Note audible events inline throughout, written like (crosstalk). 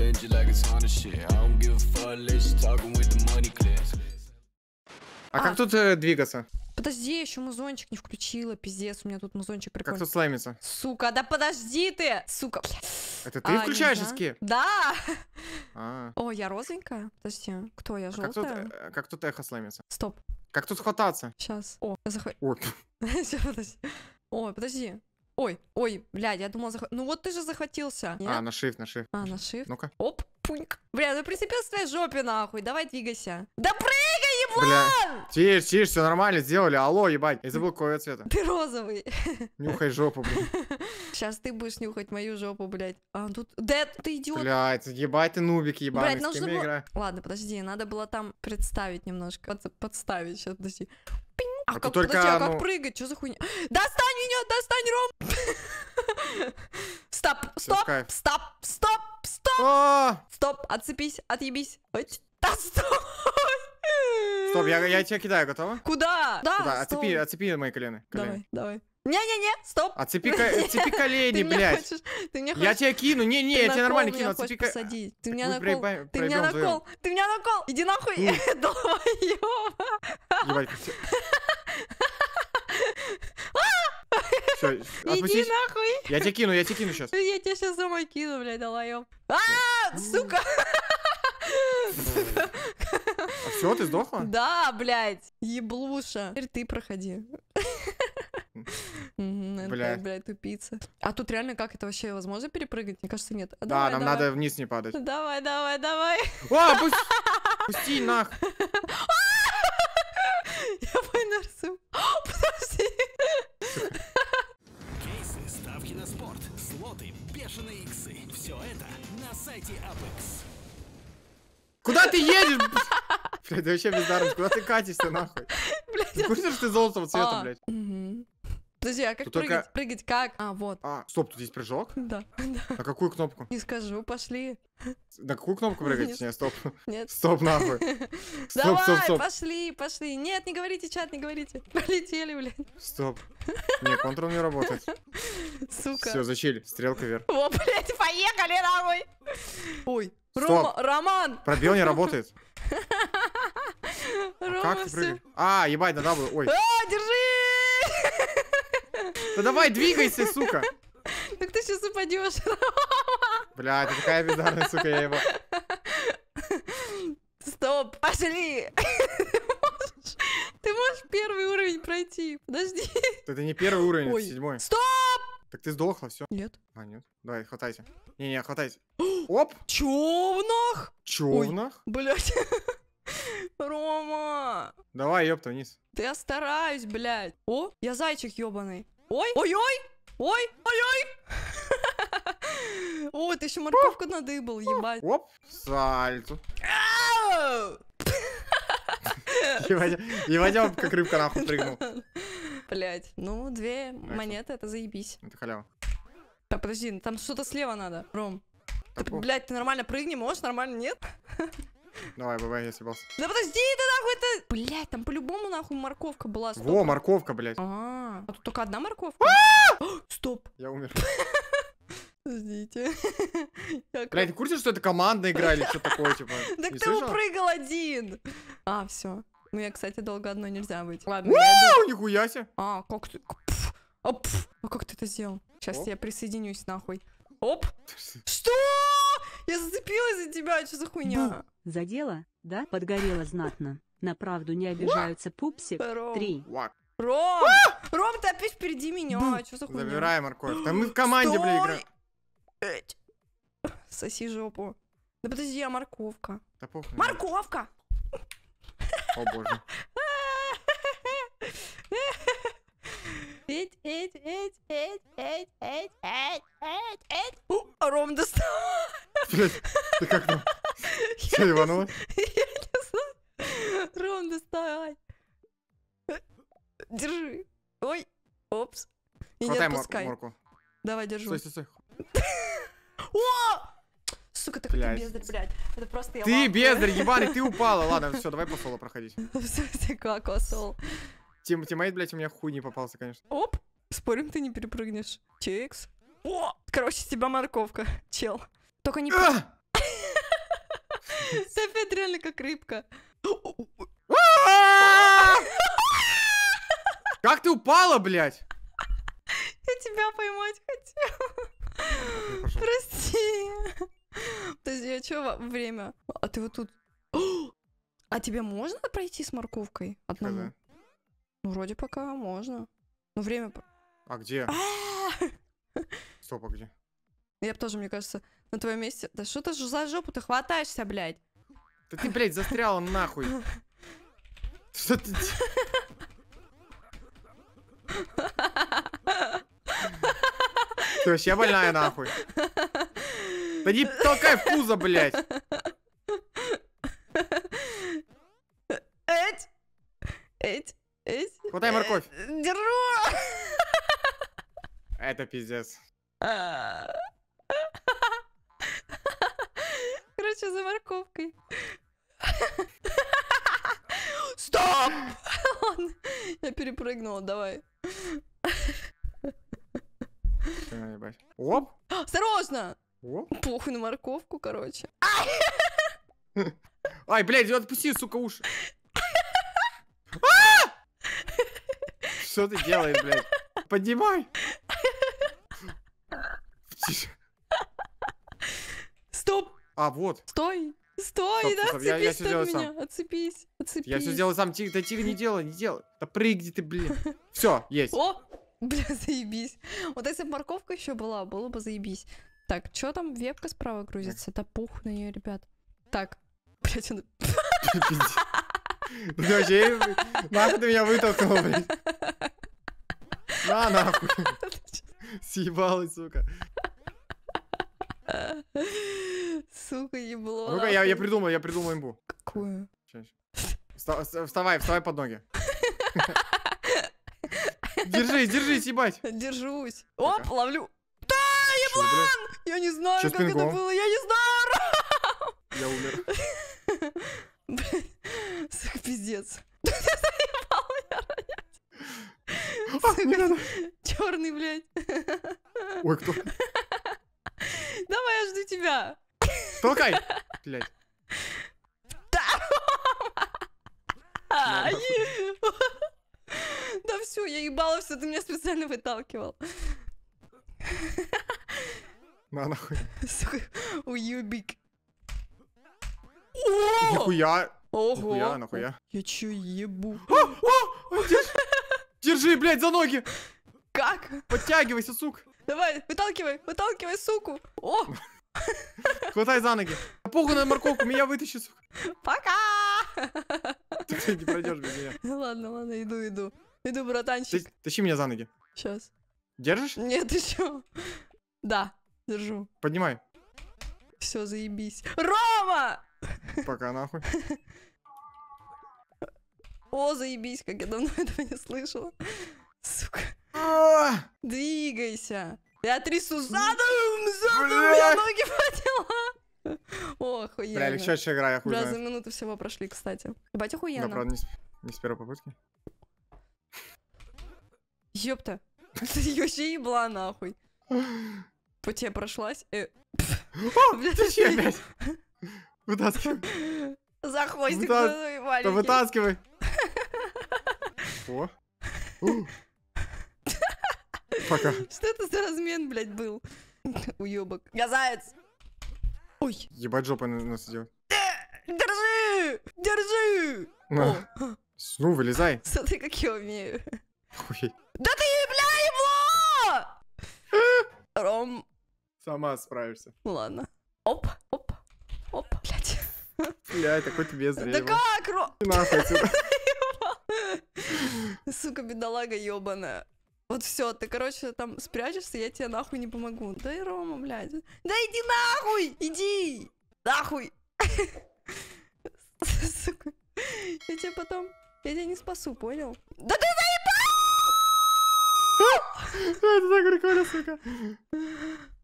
Benji like it's on shit. I don't give a fuck, let's talking with the money clips. А, а как тут э, двигаться? Подожди, еще музончик не включила, пиздец, у меня тут музончик прикольный. Как тут слаймится? Сука, да подожди ты, сука. Это ты а, включаешь иски? Да. А. О, я розовенькая? Подожди, кто я, желтая? А как, тут, э, как тут эхо слаймится? Стоп. Как тут хвататься? Сейчас. О, захват. О, (laughs) подожди. О, подожди. Ой, ой, блядь, я думал, зах... ну вот ты же захватился. Нет? А, на shift, на shift. А, на shift. Ну-ка. Оп, пуньк. Бля, ну прицепился к твоей жопе нахуй, давай двигайся. Да прыгай, еблан! Тише, тише, все нормально сделали, алло, ебать. Я забыл, какого цвета. Ты розовый. Нюхай жопу, блядь. (laughs) Сейчас ты будешь нюхать мою жопу, блядь. А, тут... Да, ты идиот. Блядь, ебать ты нубик, ебать. блядь, нужно было... Ладно, подожди, надо было там представить немножко, подставить, сейчас, подожди. Пинь. А, а как, только, подожди, а как ну... прыгать? Что за хуйня? Достань меня, достань, Ром! (laughs) Стоп, стоп, стоп, стоп, а! стоп! Стоп, отцепись, отъебись. Да стоп! Стоп, я, я тебя кидаю, готова? Куда? Да, Отцепи, отцепи мои колены. Давай, давай. Не-не-не, стоп. Отцепи, (laughs) отцепи колени, блядь. Хочешь, хочешь... Я тебя кину, не-не, я тебя нормально кину. Отцепи... Посадить. Ты меня на кол, ты меня на кол, ты меня на кол. Иди нахуй, долбоёба. Ебать, а, Иди нахуй! Я тебя кину, я тебя кину сейчас. Я тебя сейчас домой кину, блядь, долоёб. А, сука! А все, ты сдохла? Да, блядь, еблуша. Теперь ты проходи. Ну, блядь. Блядь, тупица. А тут реально как это вообще возможно перепрыгать? Мне кажется, нет. А да, нам надо вниз не падать. Давай, давай, давай. О, пусти нах. (laughs) Я Нарсу. (gasps) Подожди. Кейсы, ставки на спорт, слоты, бешеные иксы. Все это на сайте Apex. Куда ты едешь? (laughs) Блядь, вообще бездарность. Куда ты катишься, нахуй? Блядь. Ты что ты золотого цвета, а, блядь? Подожди, а как тут прыгать? Только... Прыгать как? А, вот. А, стоп, тут есть прыжок? (laughs) Да. На а какую кнопку? Не скажу, пошли. На какую кнопку прыгать? Нет, стоп. Нет. Стоп, нахуй. (laughs) Стоп, Давай, стоп, стоп. пошли, пошли. Нет, не говорите, чат, не говорите. (laughs) Полетели, блядь. Стоп. Нет, контрол не работает. Сука. Все, зачили. Стрелка вверх. О, блядь, поехали, нахуй. Ой, Рома, Роман. Пробел не работает. Рома, а как ты прыгаешь? А, ебать, на W. Ой. А, держи. Ну давай, двигайся, сука. Так ты сейчас упадешь. Бля, ты такая бездарная, сука, я его... Стоп, пошли! Ты можешь первый уровень пройти? Подожди. Это не первый уровень, это седьмой. Стоп! Так ты сдохла, все? Нет. А, нет. Давай, хватайте. Не-не, хватайте. Оп! Човнах! Човнах? Блять. Рома! Давай, ёпта, вниз. Да я стараюсь, блядь. О, я зайчик ёбаный. Ой, ой-ой! Ой, ой-ой! (laughs) О, ты еще морковку надыбал, ебать. Оп, сальто. И Вадим как рыбка нахуй прыгнул. (laughs) Блять, ну две монеты, это заебись. Это халява. Да подожди, ну, там что-то слева надо, Ром. Блять, ты нормально прыгни, можешь, нормально, нет? (laughs) Давай, бывай, я съебался. Да подожди, ты нахуй это... Блять, там по-любому нахуй морковка была. Во, морковка, блять. А, а, тут только одна морковка? А! (gasps) Стоп. Я умер. (laughs) Подождите. (laughs) Бля, ты курсе, что это команда игра или что такое, типа? Так ты упрыгал один. А, все. Ну, я, кстати, долго одной нельзя быть. Ладно, я Нихуя себе. А, как ты... оп, а, а как ты это сделал? Сейчас я присоединюсь нахуй. Оп! Что? Я зацепилась за тебя, что за хуйня? Задела, да? Подгорела знатно. На правду не обижаются пупсик. Три. Ром! А! Ром, ты опять впереди меня. Бу. А, Что за хуйня? Забирай морковь. Там мы в команде, Стой! блин, играем. Соси жопу. Да подожди, я а морковка? Да похуй. Морковка! О боже. Эть, эть, эть, эть, эть, эть, эть, эть, эть. Ром достал. Блять, ты как там? Все, Иванова? И не отпускай. Мор морку. Давай, держу. Стой, стой, стой. (laughs) О! Сука, такой блядь. ты бездарь, блядь. Это просто я Ты бездарь, ебаный, ты (laughs) упала. Ладно, все, давай по соло проходить. (laughs) Все, кака, соло. Тим, тиммейт, блядь, у меня хуй не попался, конечно. Оп, спорим, ты не перепрыгнешь. Чекс. О! Короче, с тебя морковка, чел. Только не... А! Ты опять реально как рыбка. А! Как ты упала, блядь? тебя поймать хотела. Прости. То есть я что, время? А ты вот тут... А тебе можно пройти с морковкой одному? Ну, вроде пока можно. Ну, время... А где? А! Стоп, а где? Я тоже, мне кажется, на твоем месте... Да что ты за жопу ты хватаешься, блядь? Да ты, блядь, застряла нахуй. (laughs) Что ты... Все, я больная нахуй. Да не толкай в пузо, блядь. Эть! Эть! Эть! Хватай морковь. Э, держу! Это пиздец. Короче, за морковкой. Стоп! (laughs) Я перепрыгнула, давай. Оп! Осторожно! Оп. Похуй на морковку, короче. Ай, блядь, ну отпусти, сука, уши. А! Что ты делаешь, блядь? Поднимай! Стоп! А, вот. Стой! Стой, да, отцепись от меня, отцепись, отцепись. Я все сделал сам, тихо, да тихо не делай, не делай. Да прыгни ты, блин. Все, есть. О, (laughs) Бля, заебись. Вот если бы морковка еще была, было бы заебись. Так, что там вебка справа грузится? это пух на нее, ребят. Так. Блять, он... Ты вообще... Нахуй ты меня вытолкнул, блядь. На, нахуй. (laughs) Съебалась, сука. Сука, ебло. Ну-ка, я, я придумал, я придумал имбу. Какую? Вставай, вставай под ноги. (laughs) Держись, держись, ебать. (laughs) Держусь. Оп, ловлю. Да, еблан! Я не знаю, как это было, я не знаю! Я умер. (laughs) Пиздец. (laughs) А, Черный, блядь. Ой, кто? Давай, я жду тебя. Толкай! Блядь. Ебало, все, ты меня специально выталкивал. (laughs) На нахуй. Сука, уебик. Нихуя. Ого. Нихуя, нахуя. Я чё ебу? А! А! Держи, блядь, за ноги. Как? Подтягивайся, сук. Давай, выталкивай, выталкивай, суку. О! (laughs) Хватай за ноги. Погу на морковку, меня вытащи, сука. Пока! (laughs) Ты не пройдешь без меня. Ладно, ладно, иду, иду. Иду, братанчик. Ты, тащи меня за ноги. Сейчас. Держишь? Нет, ты (laughs) чё? Да, держу. Поднимай. Все, заебись. Рома! (laughs) Пока нахуй. (laughs) О, заебись, как я давно этого не слышала. Сука. А! Двигайся. Я трясу задом, задом, я ноги подняла. О, охуенно. Бля, легчайшая игра, я хуй Бля, за минуту всего прошли, кстати. Ебать, охуенно. Да, правда, не с, не с первой попытки. Ёпта. (laughs) Ты вообще ебла нахуй. По (laughs) тебе прошлась. Э. (laughs) Ты че опять? Вытаскивай. За хвостик маленький. Вытаскивай. О. Пока. Что это за размен, блядь, был? Уёбок. Газаец! Ой. Ебать жопа на нас идет. Э, держи! Держи! Ну, вылезай. Смотри, как я умею. Ой. Да ты, бля, ебло! (laughs) Ром. Сама справишься. Ладно. Оп, оп, оп, блядь. Бля, какой тебе зрение. Да как, Ром? (laughs) Нахуй отсюда. Сука, бедолага ебаная. Вот все, ты, короче, там спрячешься, я тебе нахуй не помогу. Да и Рома, блядь. Да иди нахуй! Иди! Нахуй! (laughs) Сука. Я тебя потом... Я тебя не спасу, понял? Да ты это так прикольно, сука.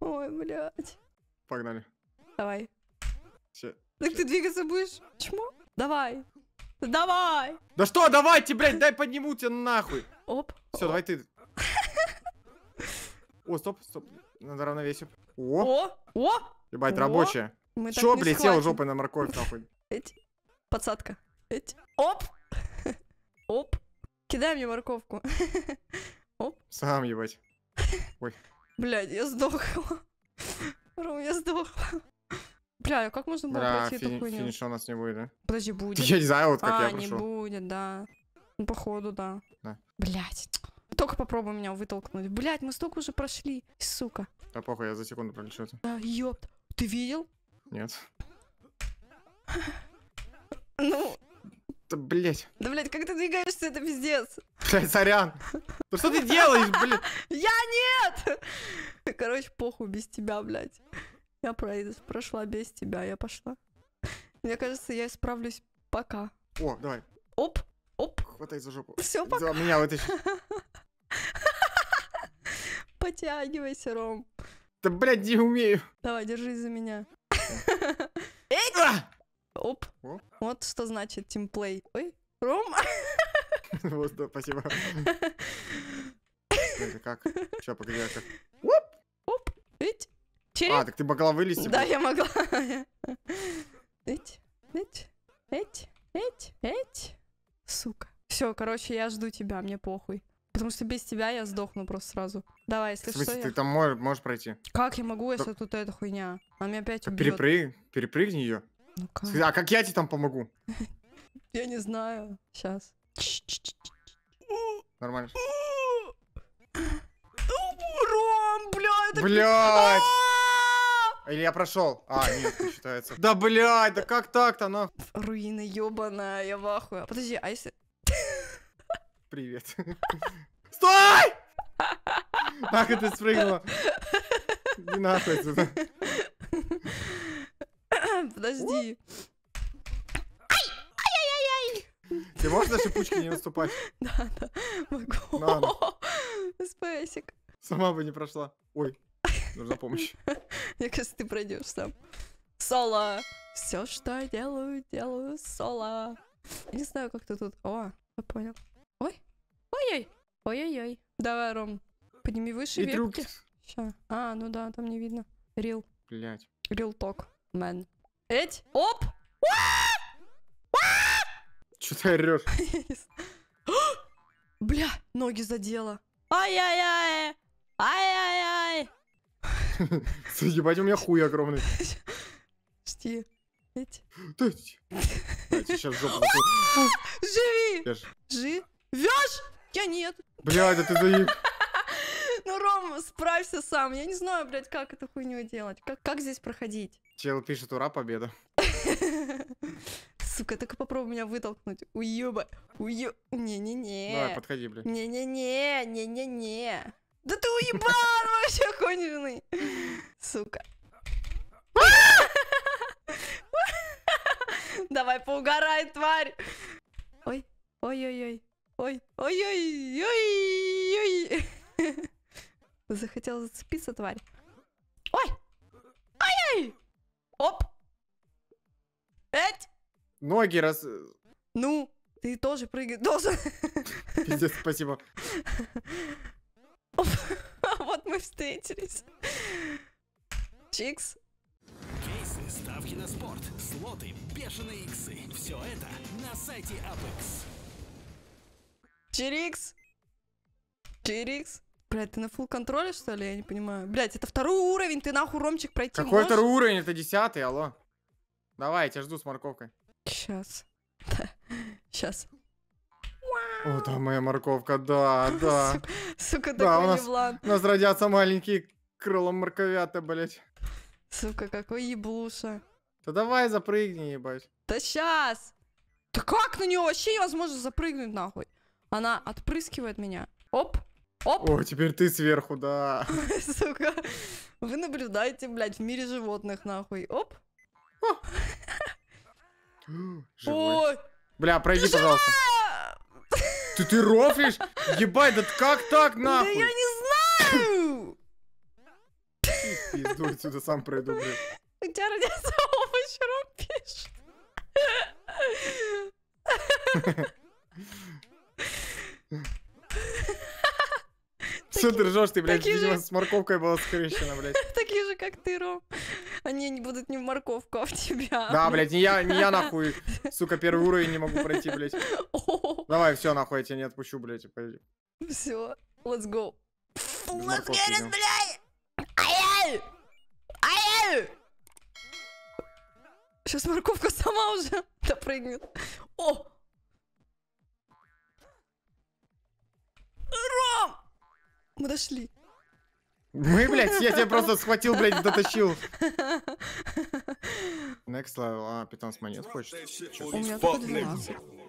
Ой, блядь. Погнали. Давай. Все. Так ты двигаться будешь? Чмо? Давай. Давай. Да что, давайте, блядь, дай подниму тебя нахуй. Оп. Все, давай ты. О, стоп, стоп. Надо равновесие. О! О! О! Ебать, рабочая. Мы блядь, сел жопой на морковь, нахуй. Эти. Подсадка. Эти. Оп! (laughs) Оп! Кидай мне морковку. (laughs) Оп. Сам ебать. (laughs) Ой. Блядь, я сдохла. (laughs) Ром, я сдохла. (laughs) Бля, а как можно было Бля, пройти эту хуйню? финиша у нас не будет, да? Подожди, будет. Я не знаю, вот как а, я а, не будет, да. Ну, походу, да. Да. Блядь. Только попробуй меня вытолкнуть. Блядь, мы столько уже прошли, сука. Да похуй, я за секунду пролечу это. Да, ёпт. Ты видел? Нет. Ну, да, блядь. Да, блядь, как ты двигаешься, это пиздец. Блядь, сорян. Ну что ты делаешь, блядь? Я нет! Короче, похуй без тебя, блядь. Я прошла без тебя, я пошла. Мне кажется, я справлюсь пока. О, давай. Оп, оп. Хватай за жопу. Все, пока. Меня вытащи. (laughs) Потягивайся, Ром. Да, блядь, не умею. Давай, держись за меня. Эй! А! Оп. Оп. Вот что значит тимплей. Ой, Ром. (laughs) Вот, да, спасибо. Это как? Сейчас, погоди, а как? Оп. Оп. Ведь. Череп. А, так ты могла вылезти? Да, я могла. Эть, эть, эть, эть, эть. Сука. Все, короче, я жду тебя, мне похуй. Потому что без тебя я сдохну просто сразу. Давай, если что. В что, ты я... там можешь, можешь пройти? Как я могу, если Т... тут эта хуйня? Она меня опять убьет. Перепрыг... Перепрыгни ее. Ну как? А как я тебе там помогу? (laughs) Я не знаю. Сейчас. Нормально. Ром, бля, это... Блядь! Или я прошел? А, (laughs) нет, не считается. Да блядь, да как так-то, но... Руина ебаная, я вахуя. Подожди, а если... (laughs) Привет. Стой! Ах, ты спрыгнула. Не нахуй отсюда подожди. Ты можешь на шипучки не наступать? (laughs) Да, да, могу. Спесик. Сама бы не прошла. Ой, нужна помощь. (laughs) Мне кажется, ты пройдешь сам. Соло. Все, что я делаю, делаю соло. не знаю, как ты тут... О, я понял. Ой. Ой-ой. Ой-ой-ой. Давай, Ром, подними выше И ветки. Трюк. А, ну да, там не видно. Рил. Блять. Рил ток. Мэн. Эть, оп! Че ты орешь? (gasps) Бля, ноги задела. Ай-яй-яй! Ай-яй-яй! (laughs) Ебать, у меня хуй огромный. (laughs) Жди. Эть. Сейчас жопу. (laughs) Живи! Живешь? Я нет. Бля, это ты заеб. Ну, Ром, справься сам. Я не знаю, блядь, как эту хуйню делать. Как, как здесь проходить? Чел пишет «Ура, победа». (laughs) Сука, только попробуй меня вытолкнуть. Уеба. Уё... Не-не-не. Давай, подходи, блядь. Не-не-не. Не-не-не. Да ты уебан (laughs) вообще конченый. Сука. (laughs) Давай, поугарай, тварь. Ой, ой-ой-ой. Ой, ой-ой-ой-ой. Захотел зацепиться, тварь. Ноги раз... Э, ну, ты тоже прыгать (laughs) должен. Пиздец, спасибо. (laughs) Вот мы встретились. Чикс. Кейсы, ставки на спорт, слоты, бешеные иксы. Все это на сайте Apex. Чирикс. Чирикс. Блядь, ты на фул контроле, что ли? Я не понимаю. Блять, это второй уровень, ты нахуй ромчик пройти Какой можешь? второй уровень? Это десятый, алло. Давай, я тебя жду с морковкой. Сейчас. Сейчас. (laughs) О, да, моя морковка, да, (laughs) да. Сука, да, такой у нас, еблан. У нас родятся маленькие крыло морковята, блять. Сука, какой еблуша. Да давай запрыгни, ебать. Да сейчас! Да как на нее вообще невозможно запрыгнуть, нахуй? Она отпрыскивает меня. Оп, оп. О, теперь ты сверху, да. (laughs) Сука, вы наблюдаете, блядь, в мире животных, нахуй. Оп. Живой. Ой. Бля, пройди, Жива! пожалуйста. Ты, ты рофлишь? Ебать, да как так, нахуй? Да я не знаю! Пизду отсюда, сам пройду, бля. У тебя родился овощ, Ром пишет. ты ржешь, ты, блядь, с морковкой была скрещена, блядь. (laughs) Такие же, как ты, Ром. Они не будут ни в морковку, а в тебя. Да, блядь, не я, не я (laughs) нахуй, сука, первый уровень не могу пройти, блядь. Давай, все, нахуй, я тебя не отпущу, блядь, пойди. Все, let's go. Let's get it, блядь! Ай-ай! Сейчас морковка сама уже (laughs) допрыгнет. О! Ром! Мы дошли. Мы, блядь, я тебя просто схватил, блядь, дотащил. (laughs) Next level. А, 15 монет хочешь? У меня